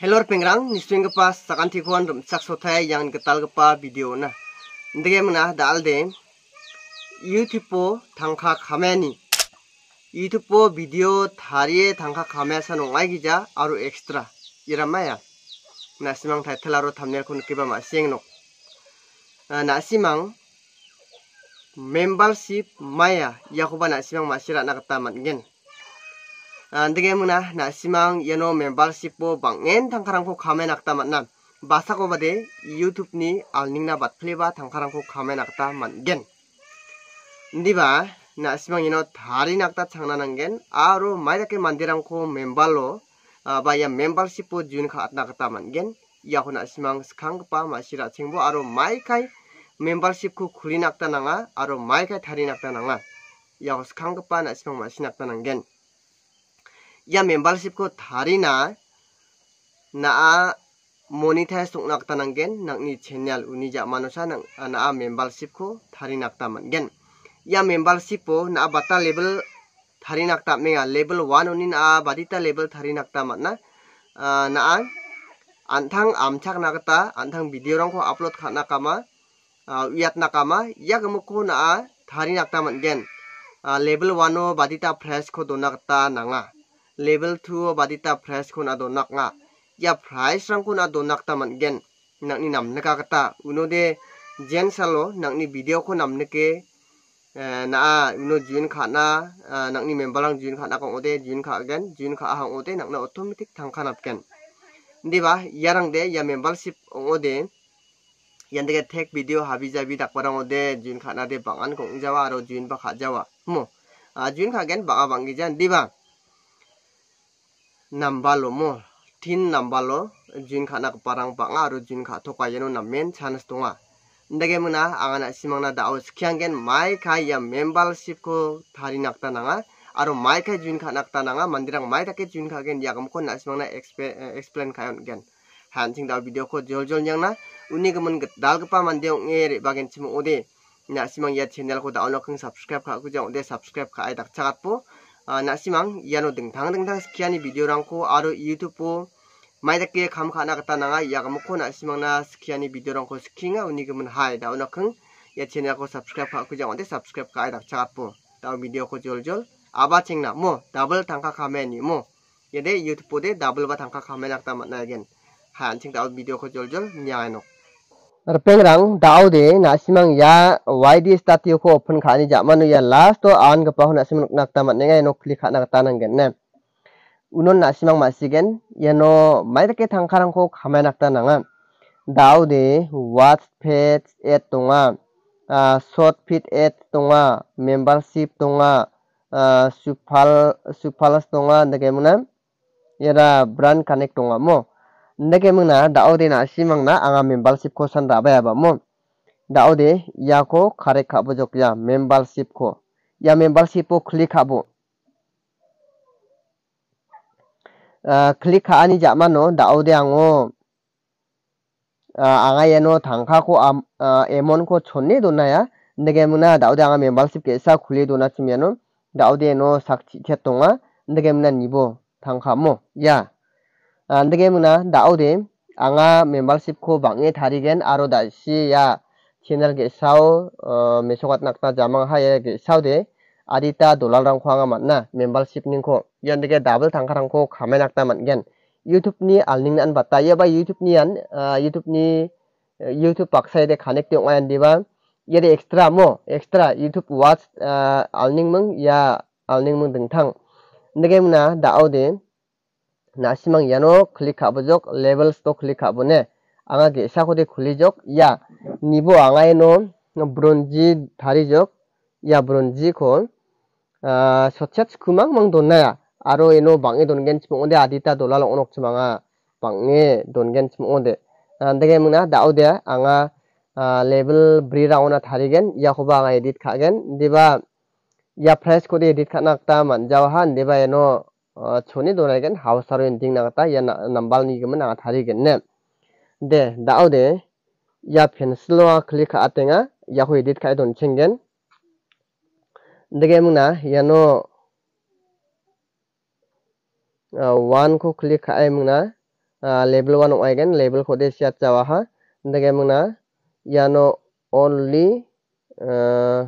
Hello pengrang nisuing kepas sakan tikuan rum cak sotai yang getal kepa video na. Ndege mana dal de YouTube po tangka kameni. YouTube po video thariye tangka kamesa no ngai gija aru ekstra. Ira maya. Nasimang title aru thumbnail kun kiba ma sieng no. Nasimang membership maya yakuba nasimang masira nakata mangen. Andege muna na simang yano membership bo bangen tangkarang ko kamen akta matnan. Basa ko bade YouTube ni alning na batple ba tangkarang ko kamen akta matgen. Ndi ba na simang yano dari nakta changnanan gen aro maidake mandirang ko memberlo ba ya membership bo jun ka atna akta matgen. Yahu na simang skangpa masira chengbo aro maikai membership ko kulin akta nanga aro maikai dari nakta nanga. Yahu skangpa na simang masin akta nanggen. या membership को थारीना ना मोनीटाइज नक्ता नंगेन नंगनी चैनल उनी जा मानसा नंग ना मेम्बारशिप को थारी नक्ता मनगेन या मेम्बारशिप को ना बता लेबल थारी नक्ता में लेबल वन उनी ना बदिता लेबल थारी नक्ता मना ना अंथंग आमछाक नक्ता अंथंग वीडियो रंग को अपलोड खाना कामा वियत नकामा या गमको ना थारी नक्ता मनगेन लेबल वन बदिता फ्रेश को दोनकता नंगा level 2 badita price kuna do nakna ya price rang kuna do nakta man gen nakni nam naka kata unode jen salo nakni video ko namne ke eh, na uno jin khana eh, nakni member rang jin khana ko ode jin kha gen jin kha ha ode nakna automatic thangkhan apken diba yarang de ya membership ode yandege tek video habi jabi da parang ode jin khana de bangan ko jawa ro jin ba kha jawa mo ah, jin kha gen ba bangi jan diba nambalo mo tin nambalo jin khana parang banga aro jin kha thoka yeno namen chance tonga ndege muna angana simangna dao skyangen mai kha ya membership ko thari nakta nanga aro mai kha jin kha nakta nanga mandirang mai ta ke jin kha gen yagam ko na simangna explain khayon gen hanting dao video ko jol jol nyangna uni gamun dal gpa mandeo ngere bagen chimo ode na simang ya channel ko dao lokang subscribe kha ku jang ode subscribe kha ai dak chagat po 아, 나시망 이하노 등 당당당 스키아니 비디오랑코 아로 유튜브 마이다께 감가나갔다 나가 이야가모코 나시망나 스키아니 비디오랑코 스킹아 우니금은 하이다 오너큰 야 채널고 삽스크라이브 하고 장원데 삽스크라이브 가이 닥차가뿌 다음 비디오 코졸졸 아바 챙나 뭐 더블 단카 가메니 뭐 예, 얘네 유튜브에 더블 바 단카 가메 낙다 만나겐 하얀 챙다 비디오 코졸졸 미야이노 रपेंगरांग दाव दे नासिमांग या वाईडी स्टाटियो को ओपन खाने जा मनु या लास्ट तो आन के पहुँच नासिमांग नक्ता मन नेगा यानो क्लिक खाना करता नंगे ने उन्हों नासिमांग मासिगन यानो माय तके थंकारांग को खामे नक्ता नंगा दाव दे वाट पेट एट तुंगा आ सोट पिट एट तुंगा मेंबरशिप तुंगा आ सुपाल सुपालस तुंगा � ndeke mungna daudi na simang na anga m e m b a l s i p ko san rabaya ba mo daudi ya ko k a r e k a b o jok ya m e m b a l s i p ko ya m e m b a l s h i p ko k l i c k a khabo no ka jama i daudi nake mung na anga e m m ya a l s 클릭 e sa kuli do na c 예노 m i a n 몬 d a 니 d 나 eno s a k c 데 양아 멤버십 게사 굴리 도나 치면은 다우데 노 삭치 쳇동아 내게 문나 니보 당카 ya 안되게 문화 나오디 아가 멤버십 코 방에 다리겐 아로 다시야 채널게 사오 어 메소갓 낙타 자망 하에게 사오디 아디타 돌랑랑 코가 만나 멤버십 닝코 연되게 다블 당카랑 코 가메 낙타 만겐 유튜브 니 알링 안 봤다 예바 유튜브 니안 유튜브 니 유튜브 박사에데 커넥트 용안 디바 예데 엑스트라 뭐 엑스트라 유튜브 와츠 알링 멍야 알링 멍 등탕 내게 문화 나오디 નાસીમાં યાનો click આબજોક levels તો click આબને આંગા ગેસા કોદે ખુલીજોક યા નિબો આંગાયનો બ્રોન્જી ધારીજોક યા બ્રોન્જી ખોન সচ্ছাচ খুমাং মাং দোনায়া আরো এনো বাঙে দনগেন চিমোদে আদিতা দোলাল অনক চিমাঙা বাঙে দনগেন চিমোদে দেখে মুনা দাও দে আঙা লেভেল ব্রি রাউনা থারিগেন ইয়া হবা আঙা এডিট খাগেন দিবা ইয়া ফ্রেশ করে এডিট খানা একটা মান যাও হান দিবা এনো choni do regen house saro enting na ta ya nambal ni gem na thari gen ne de dao de ya pencil wa click atenga ya ho edit kai don chengen dege muna ya no one ko click kai muna level one oigen level ko de sia chawa ha dege muna ya no only uh,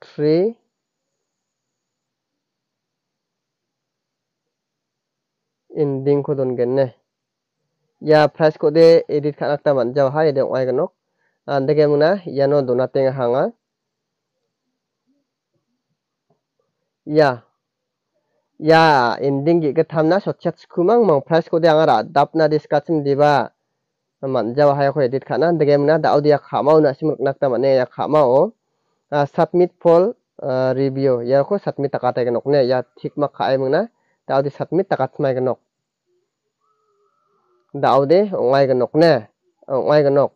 three in ding kudun gen ne. Ya price kode edit kanak ta man jau hai edeng wai ganok. Ha, ande ke muna ya no donating hanga. Ha. Ya. Ya in ding gi ketam na shot chat kumang mang price kode angara dap na discussion diba. Man jau hai ko edit kanak ande ke muna da audio khamau na simuk nak ta man ne ya khamau. Oh. Ha, submit poll uh, review. Ya ko submit takata ganok ne ya tik mak hai muna. Dao di sat mit takat mai ganok. Dao di ngai ganok ne. Ngai ganok.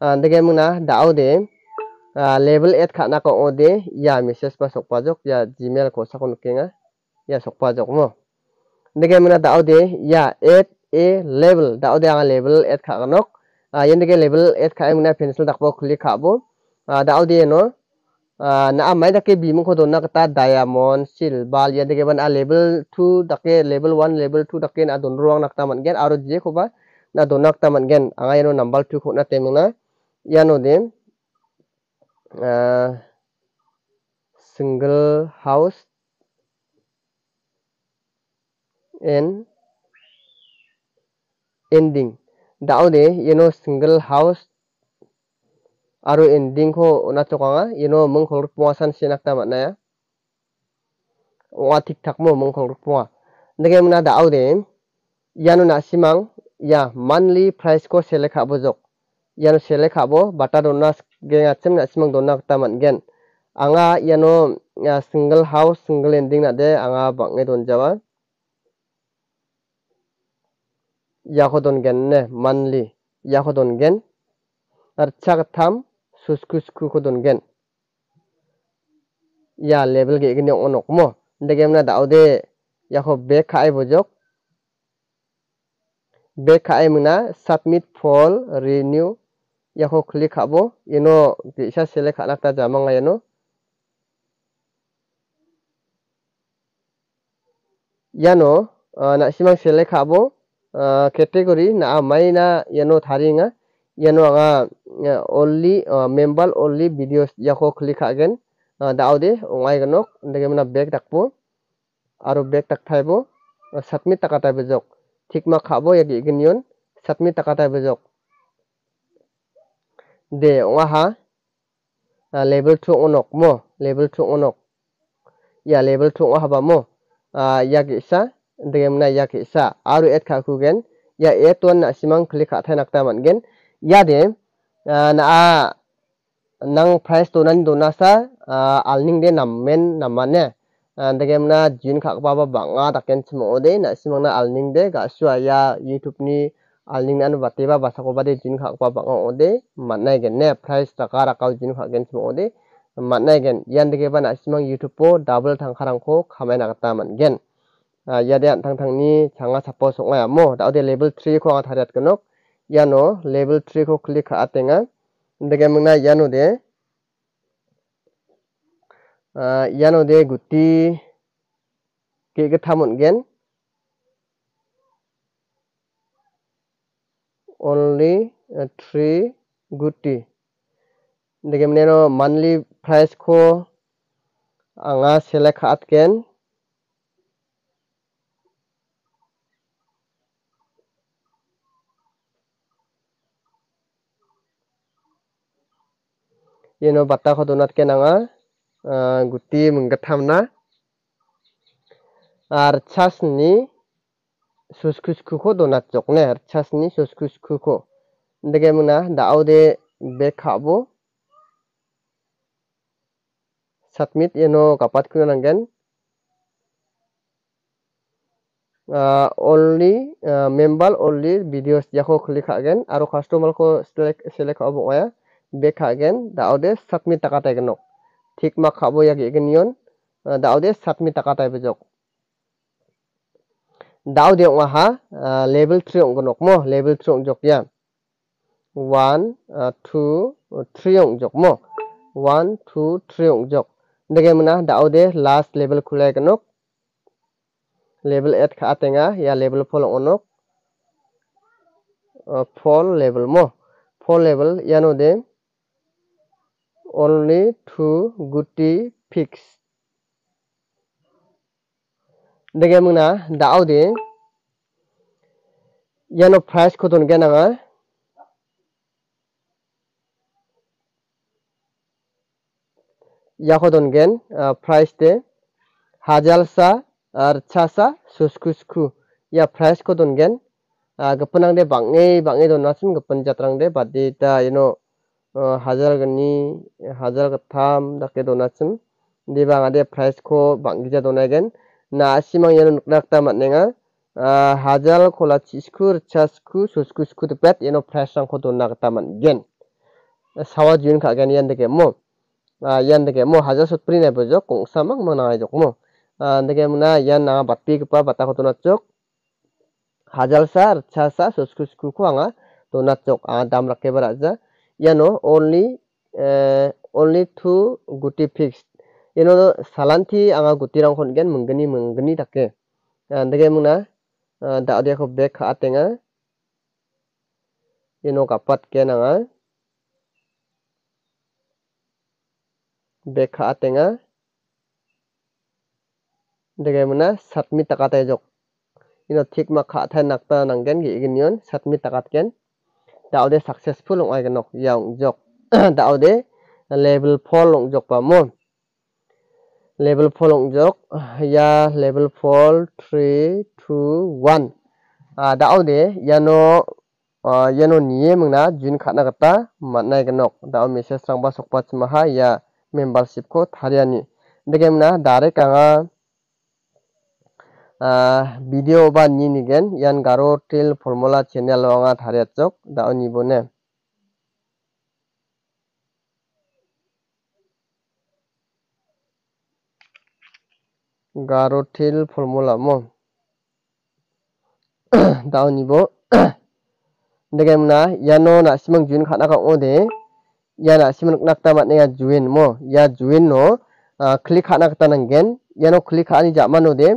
Dage mung na dao di eh, label 8 khat na ko o di ya misis pa sok pajok ya gmail ko sakon ke nga. Ya sok pajok mo. Dage mung na dao di ya 8 a e label. Dao di ang label 8 khat ganok. Eh, yen dage label 8 khat e mung na pencil takpo kulik khat bo. Eh, dao di no. Dao di no. na amai dake bima khodo na kata diamond shield bal ya dege ban a level 2 dake level 1 level 2 dake na don ruang nakta man gen aro je khoba na don nakta man gen anga yano number 2 khona teming na yano den single house and ending daude you know single house aro ending ho na chokanga ino mung khol pwa san sinak ta man ya wa tik thak mo mung khol pwa nage mna da au de yanu na simang ya monthly price ko sele kha bojok yanu sele kha bo bata donna genga chem na simang donna ta man gen anga yano single house single ending na de anga bangne don jawa yahodon gen ne monthly yahodon gen archak tham suskus kukudun gen kan? ya level ge gine onok mo de gem na daude ya ho be khai bojok be khai mna submit fall renew ya ho click habo eno de sa sele khala ta jamang ayano lah, yano ah, ah, na simang sele khabo category na maina yano tharinga ah. Ah, yano nga only ah, member only videos yako click again daw de ungai ganok ndage mana back takpo aro ah, back tak thaibo submit takata bejok thik ma khabo yagi ignion submit takata bejok de unga ha level 2 onok mo level 2 onok ya level 2 unga haba mo yagi sa ndage mana yagi sa aro et khaku gen ya et one na simang click a thainak ta man gen yade eh, na nang price to nan dona sa eh, alning de nammen namane and eh, the game na jin khak baba banga taken chmo de na simang na alning de ga swa ya youtube ni alning an bate ba basa ko bade jin khak baba ang ode manai gen ne price ta kara kal jin khak gen chmo ode manai gen yan de ba na simang youtube po double thang kharang ko khamai na ta man gen ya de thang thang ni changa support so nga ya mo da ode level 3 ko ga thariat kanok यानो level three को click आते हैं मना यानो दे यानो दे गुटी के था मुनगेन ओनली थ्री गुटी देखे मैंने मान्थली प्राइस को आंगा सेलेक्ट आतगेन yeno bata ko donat ke nanga guti mengetham na ar chas ni suskus kuko donat jok ne ar chas ni suskus kuko ndege muna da aude be kabo satmit yeno kapat kuno nanggen Uh, only uh, member only videos jako klik again aro customer ko select select abo ya बेखा गेन दाउदे सतमी तकाते गनो ठीक मा खाबो या गेगनियन दाउदे सतमी तकाते बजोक दाउदे वहा लेवल 3 ओंग गनोक मो लेवल 3 ओंग जोक या 1 2 3 ओंग जोक मो 1 2 3 ओंग जोक नगे मना दाउदे लास्ट लेवल खुलाय गनोक लेवल 8 खा आतेंगा या लेवल 4 ओंग नोक फोर लेवल मो फोर लेवल यानो दे অনলি থ্ৰু গুটি ফিক্স দেখে মোনা দাও দে ইয়ানো ফ্রাইস খতন কে না ইয়া খতন গেন ফ্রাইস দে হাজাল সা আর ছা সা সুসকুসকু ইয়া ফ্রাইস খতন গেন গপনাং দে বাঙে বাঙে দোনাসিম গপন যাত্রাং দে বাদ দে তা ইয়ানো 하절그니 어, 하절그탐 닥게 도나쯤 니방아데 네 프라이스코 방기자 도나겐 나 시망 예는 낙다 만내가 아, 하절 콜라 치스쿠 차스쿠 수스쿠 스쿠 드벳 예노 프라이스랑 코 도나갔다 만겐 사와 지윤 가겐 얀데게 뭐 얀데게 뭐 하절 숫프리 내보죠 공사망 뭐나이죠 뭐 안데게 뭐나 얀 나가 바삐그빠 바타코 도나쪽 하절사 차사 수스쿠 스쿠 코앙아 도나쪽 아 담락게 바라자 you know only uh, only two guti fixed you know salanti anga guti rang hon gen mungani mungani take and uh, the game na uh, da adya ko bek atenga you know kapat ken anga bek atenga the game na satmi takata jok you know thik ma kha tha nakta nangen gi union satmi takat ken dao de successful ong ai ganok yang jok dao de level four ong jok pa mon level four ong jok ya level four three two one ah dao de yano ah, yano niye mung na jun khana kata man ai ganok dao message sang ba sok pa chima ha ya membership ko thariani dekem na dare kanga video ba ni ni gen yan garo tel formula channel wanga thare chok da ni bone garo tel formula mo da ni bo dege na yano na simang jun khana ka ode yana simang nak ta mat ne jun mo ya jun no click khana ka tanang gen yano click ani jamano de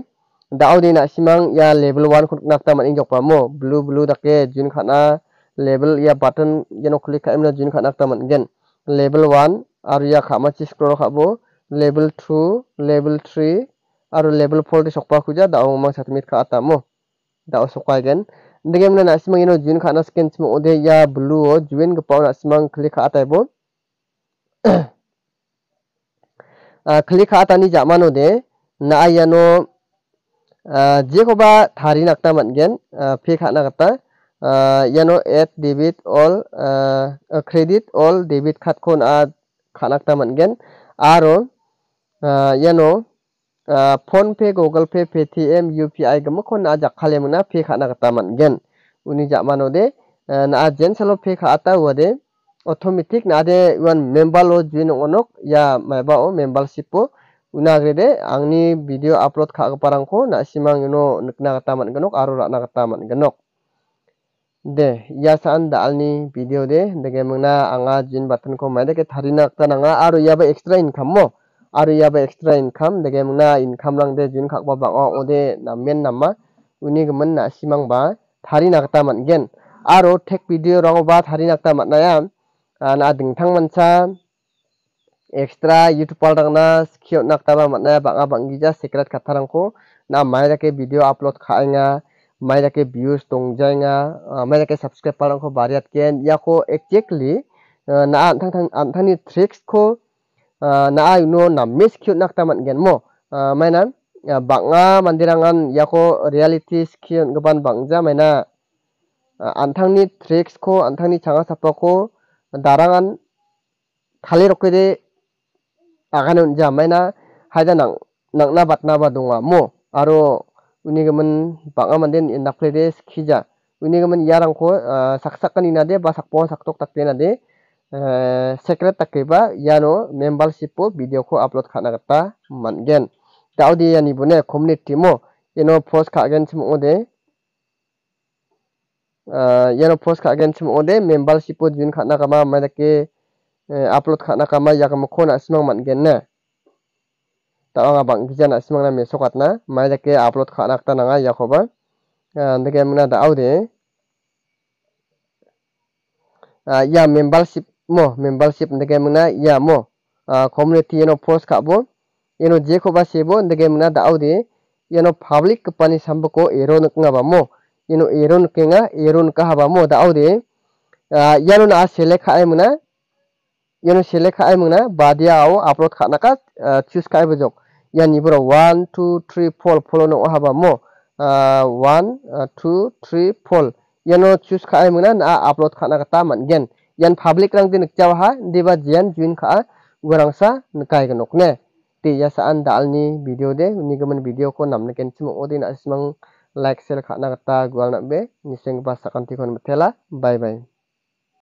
dao dina simang ya level 1 khutna taman injok pamo blue blue dake jin khana level ya button jeno ya, click ka imna jin khana taman gen level 1 aru ya khama chi scroll khabo level 2 level 3 aru level 4 de sokpa khuja dao ma satmit kha atamo dao sokwa gen dege mena ya, na simang ino jin khana skin chimo ode ya blue o jwin ga pawna simang click kha ataibo ah click kha ata ni jamano de na ya no Uh, jekoba thari nakta mangen uh, phe khana kata yano uh, at debit all credit all debit khat kon a khanakta mangen aro yano phone pay google pay paytm upi gam kon a jakhale mana phe khana kata mangen uni jamano de na jen selo phe kha ata wade automatic na de one member lo jin onok ya maiba o membership po Una grede ang ni video upload ka keparang ko nak simang yuno nak nak taman genok aru rak nak taman genok. De ya saan dal ni video de dengan mengna anga jin button ko mana ke hari nak tan anga aru ya be extra income mo aru ya be extra income dengan mengna income lang de jin kak babak oh ode namian nama uni kemen nak simang ba hari nak taman gen aru tek video rong ba hari nak taman naya ana ah, ding tang mancan extra YouTube paldakna skill nak taba matna banga banggi ja secret katharangko na maya ke video upload khainga maya ke views tongjainga ah, maya ke subscribe palangko bariat ken ya ko exactly eh, na anthang thang anthani tricks ko ah, na ayu no na miss skill nak taman gen mo ah, mainan ya, banga mandirangan ya ko reality skill gaban bangja maina anthangni tricks ko anthangni changa sapako darangan thali rokide akanun jamai na lah. haida nang nang na bat na bat dunga lah. mo aro uni gaman pang aman din in nakledes kija uni gaman yarang ko eh, sak sak kanina de basak po sak tok tak tina de eh, secret tak keba yano membership po video ko upload ka na kata man gen tao di yan ibune community mo yano post ka gen simo de eh, yano post ka gen simo de membership po jun ka na kama may dake eh, upload khat nak kamera yang mukho nak semang mat gen na. Tak orang abang kita nak semang na mesokat na, mai jek upload khat nak tanang ayah eh, kau ber. Anda kau mana dah audi? Ah, ha, ya membership mo membership anda kau mana ya mo ah, ha, community yang post kau bo, yang je kau ber sebo anda kau mana dah audi? Yang public kepani sambung ko iron kengah mo, yang iron kengah iron kah mo dah audi? Ah, ha, yang nak select kau mana? yano select khai mung na badia ao upload khana ka uh, choose khai bajok yani bro 1 2 3 4 follow no haba mo 1 2 3 4 yano choose khai mung na upload khana ka ta man gen yan public rang din chawa ha deba jian join kha gorang sa nkai ga nokne ti ya sa andal ni video de unigaman video ko namne ken chimo odin asmang like share khana ka ta gwal na be niseng pas sakanti kon mathela bye bye